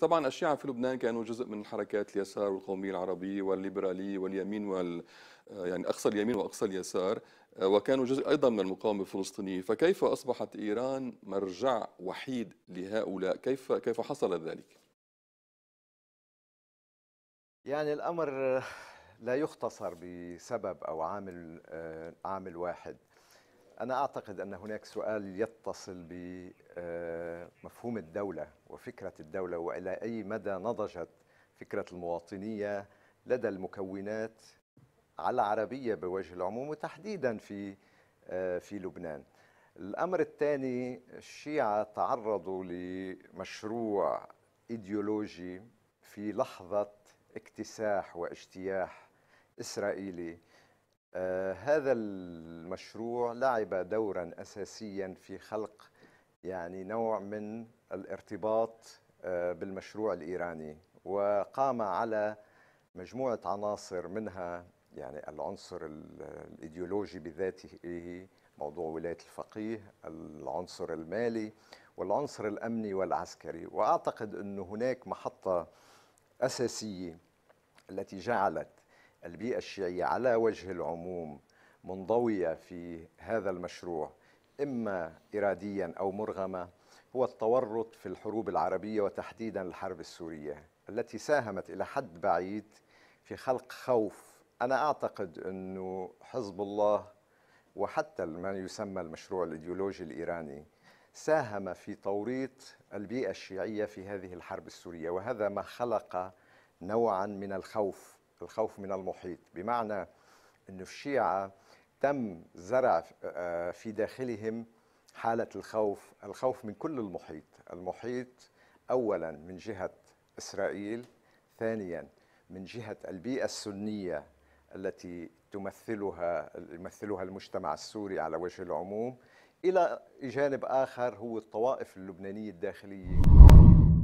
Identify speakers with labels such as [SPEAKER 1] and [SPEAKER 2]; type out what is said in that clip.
[SPEAKER 1] طبعا الشيعة في لبنان كانوا جزء من حركات اليسار والقومية العربية والليبرالية واليمين وال آه، يعني أقصى اليمين وأقصى اليسار آه، وكانوا جزء أيضا من المقاومة الفلسطينية فكيف أصبحت إيران مرجع وحيد لهؤلاء كيف كيف حصل ذلك؟
[SPEAKER 2] يعني الأمر آه، لا يختصر بسبب أو عامل عامل واحد أنا أعتقد أن هناك سؤال يتصل بمفهوم الدولة وفكرة الدولة وإلى أي مدى نضجت فكرة المواطنية لدى المكونات على عربية بوجه العموم وتحديدا في في لبنان الأمر الثاني الشيعة تعرضوا لمشروع إيديولوجي في لحظة اكتساح واجتياح إسرائيلي آه، هذا المشروع لعب دورا اساسيا في خلق يعني نوع من الارتباط آه، بالمشروع الايراني وقام على مجموعه عناصر منها يعني العنصر الايديولوجي بذاته موضوع ولايه الفقيه، العنصر المالي والعنصر الامني والعسكري، واعتقد انه هناك محطه اساسيه التي جعلت البيئة الشيعية على وجه العموم منضوية في هذا المشروع إما إراديا أو مرغمة هو التورط في الحروب العربية وتحديدا الحرب السورية التي ساهمت إلى حد بعيد في خلق خوف أنا أعتقد أنه حزب الله وحتى ما يسمى المشروع الإيديولوجي الإيراني ساهم في توريط البيئة الشيعية في هذه الحرب السورية وهذا ما خلق نوعا من الخوف الخوف من المحيط بمعنى أن الشيعة تم زرع آه، في داخلهم حالة الخوف الخوف من كل المحيط المحيط أولا من جهة إسرائيل ثانيا من جهة البيئة السنية التي تمثلها يمثلها المجتمع السوري على وجه العموم إلى جانب آخر هو الطوائف اللبنانية الداخلية